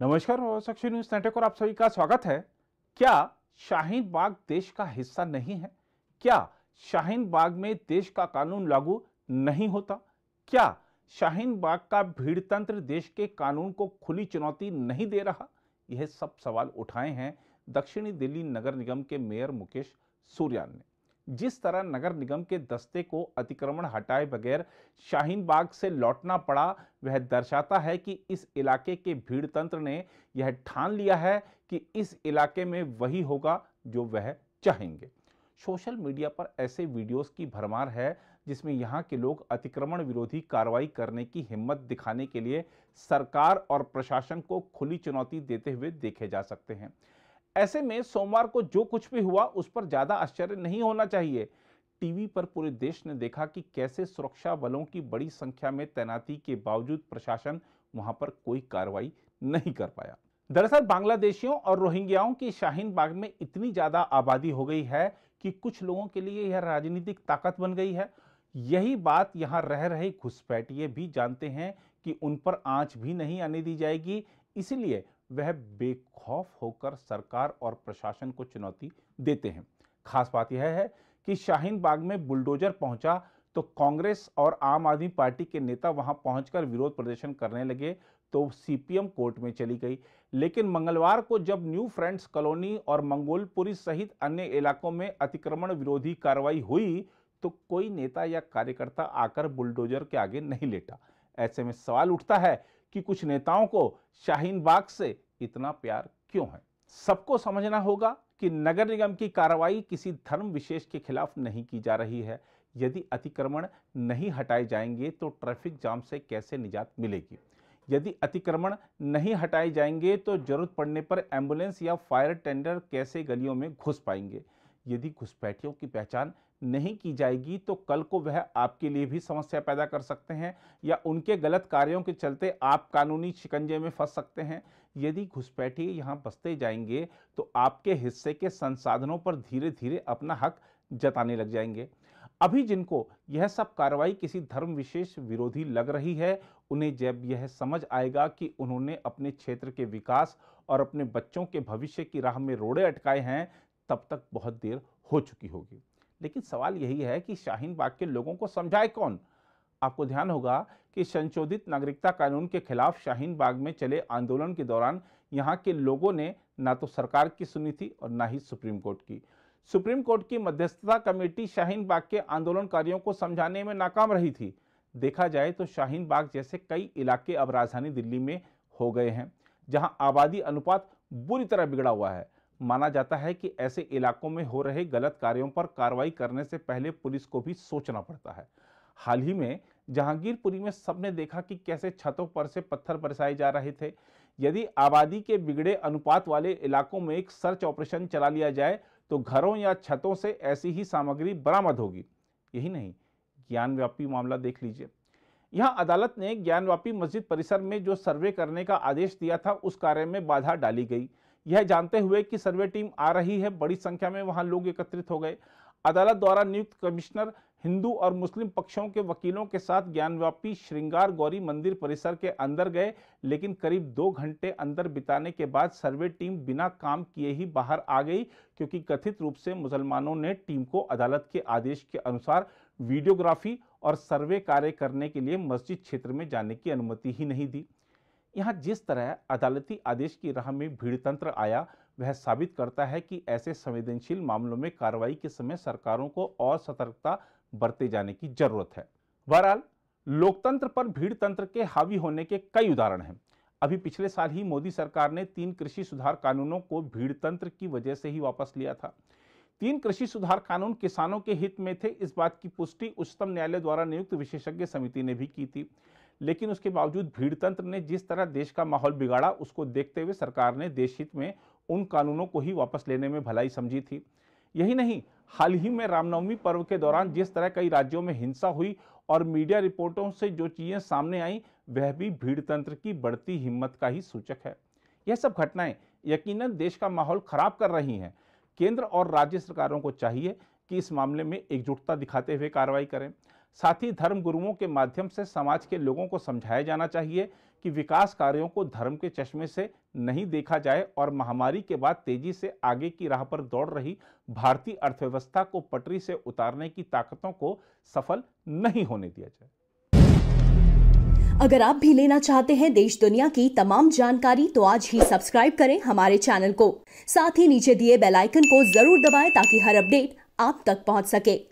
नमस्कार साक्षी news network और आप सभी का स्वागत है क्या शाहीन बाग देश का हिस्सा नहीं है क्या शाहीन बाग में देश का कानून लागू नहीं होता क्या शाहीन बाग का भीड़ तंत्र देश के कानून को खुली चुनौती नहीं दे रहा यह सब सवाल उठाए हैं दक्षिणी दिल्ली नगर निगम के मेयर मुकेश सूर्यान ने जिस तरह नगर निगम के दस्ते को अतिक्रमण हटाए बगैर शाहीन बाग से लौटना पड़ा वह दर्शाता है कि इस इलाके के भीड़ तंत्र ने यह ठान लिया है कि इस इलाके में वही होगा जो वह चाहेंगे सोशल मीडिया पर ऐसे वीडियोस की भरमार है जिसमें यहाँ के लोग अतिक्रमण विरोधी कार्रवाई करने की हिम्मत दिखाने के लिए सरकार और प्रशासन को खुली चुनौती देते हुए देखे जा सकते हैं ऐसे में सोमवार को जो कुछ भी हुआ उस पर ज्यादा आश्चर्य नहीं होना चाहिए टीवी पर पूरे देश ने देखा कि कैसे सुरक्षा बलों की बड़ी संख्या में तैनाती के बावजूद प्रशासन वहां पर कोई कार्रवाई नहीं कर पाया दरअसल बांग्लादेशियों और रोहिंग्याओं की शाहीन बाग में इतनी ज्यादा आबादी हो गई है कि कुछ लोगों के लिए यह राजनीतिक ताकत बन गई है यही बात यहाँ रह रहे घुसपैठिए भी जानते हैं कि उन पर आंच भी नहीं आने दी जाएगी इसलिए वह बेखौफ होकर सरकार और प्रशासन को चुनौती देते हैं खास बात यह है कि शाहीन बाग में बुलडोजर पहुंचा तो कांग्रेस और आम आदमी पार्टी के नेता वहां पहुंचकर विरोध प्रदर्शन करने लगे तो सीपीएम कोर्ट में चली गई लेकिन मंगलवार को जब न्यू फ्रेंड्स कॉलोनी और मंगोलपुरी सहित अन्य इलाकों में अतिक्रमण विरोधी कार्रवाई हुई तो कोई नेता या कार्यकर्ता आकर बुलडोजर के आगे नहीं लेटा ऐसे में सवाल उठता है कि कुछ नेताओं को शाहीन बाग से इतना प्यार क्यों है सबको समझना होगा कि नगर निगम की कार्रवाई किसी धर्म विशेष के खिलाफ नहीं की जा रही है यदि अतिक्रमण नहीं हटाए जाएंगे तो ट्रैफिक जाम से कैसे निजात मिलेगी यदि अतिक्रमण नहीं हटाए जाएंगे तो जरूरत पड़ने पर एम्बुलेंस या फायर टेंडर कैसे गलियों में घुस पाएंगे यदि घुसपैठियों की पहचान नहीं की जाएगी तो कल को वह आपके लिए भी समस्या पैदा कर सकते हैं या उनके गलत कार्यों के चलते आप कानूनी शिकंजे में फंस सकते हैं यदि घुसपैठी यहाँ बसते जाएंगे तो आपके हिस्से के संसाधनों पर धीरे धीरे अपना हक जताने लग जाएंगे अभी जिनको यह सब कार्रवाई किसी धर्म विशेष विरोधी लग रही है उन्हें जब यह समझ आएगा कि उन्होंने अपने क्षेत्र के विकास और अपने बच्चों के भविष्य की राह में रोड़े अटकाए हैं तब तक बहुत देर हो चुकी होगी लेकिन सवाल यही है कि शाहीन बाग के लोगों को समझाए कौन आपको ध्यान होगा कि संशोधित नागरिकता कानून के खिलाफ शाहीन बाग में चले आंदोलन के दौरान यहाँ के लोगों ने ना तो सरकार की सुनी थी और ना ही सुप्रीम कोर्ट की सुप्रीम कोर्ट की मध्यस्थता कमेटी शाहीन बाग के आंदोलनकारियों को समझाने में नाकाम रही थी देखा जाए तो शाहीन बाग जैसे कई इलाके अब राजधानी दिल्ली में हो गए हैं जहां आबादी अनुपात बुरी तरह बिगड़ा हुआ है माना जाता है कि ऐसे इलाकों में हो रहे गलत कार्यों पर कार्रवाई करने से पहले पुलिस को भी सोचना पड़ता है हाल ही में जहांगीरपुरी में सबने देखा कि कैसे छतों पर से पत्थर बरसाए जा रहे थे यदि आबादी के बिगड़े अनुपात वाले इलाकों में एक सर्च ऑपरेशन चला लिया जाए तो घरों या छतों से ऐसी ही सामग्री बरामद होगी यही नहीं ज्ञानव्यापी मामला देख लीजिए यहां अदालत ने ज्ञानवापी मस्जिद परिसर में जो सर्वे करने का आदेश दिया था उस कार्य में बाधा डाली गई यह जानते हुए कि सर्वे टीम आ रही है बड़ी संख्या में वहां लोग एकत्रित हो गए अदालत द्वारा नियुक्त कमिश्नर हिंदू और मुस्लिम पक्षों के वकीलों के साथ ज्ञानव्यापी श्रृंगार गौरी मंदिर परिसर के अंदर गए लेकिन करीब दो घंटे अंदर बिताने के बाद सर्वे टीम बिना काम किए ही बाहर आ गई क्योंकि कथित रूप से मुसलमानों ने टीम को अदालत के आदेश के अनुसार वीडियोग्राफी और सर्वे कार्य करने के लिए मस्जिद क्षेत्र में जाने की अनुमति ही नहीं दी यहाँ जिस तरह अदालती आदेश की राह में भीड़ तंत्र आया वह साबित करता है कि ऐसे संवेदनशील मामलों में कार्रवाई के समय सरकारों को और सतर्कता बरते जाने की जरूरत है बहरहाल लोकतंत्र पर भीड़ तंत्र के हावी होने के कई उदाहरण हैं अभी पिछले साल ही मोदी सरकार ने तीन कृषि सुधार कानूनों को भीड़ तंत्र की वजह से ही वापस लिया था तीन कृषि सुधार कानून किसानों के हित में थे इस बात की पुष्टि उच्चतम न्यायालय द्वारा नियुक्त विशेषज्ञ समिति ने भी की थी लेकिन उसके बावजूद भीड़ तंत्र ने जिस तरह देश का माहौल बिगाड़ा उसको देखते हुए सरकार ने देश हित में उन कानूनों को ही वापस लेने में भलाई समझी थी यही नहीं हाल ही में रामनवमी पर्व के दौरान जिस तरह कई राज्यों में हिंसा हुई और मीडिया रिपोर्टों से जो चीज़ें सामने आई वह भी भीड़ तंत्र की बढ़ती हिम्मत का ही सूचक है यह सब घटनाएं यकीनन देश का माहौल खराब कर रही हैं केंद्र और राज्य सरकारों को चाहिए कि इस मामले में एकजुटता दिखाते हुए कार्रवाई करें साथ ही धर्म गुरुओं के माध्यम से समाज के लोगों को समझाया जाना चाहिए कि विकास कार्यों को धर्म के चश्मे से नहीं देखा जाए और महामारी के बाद तेजी से आगे की राह पर दौड़ रही भारतीय अर्थव्यवस्था को पटरी से उतारने की ताकतों को सफल नहीं होने दिया जाए अगर आप भी लेना चाहते हैं देश दुनिया की तमाम जानकारी तो आज ही सब्सक्राइब करें हमारे चैनल को साथ ही नीचे दिए बेलाइकन को जरूर दबाए ताकि हर अपडेट आप तक पहुँच सके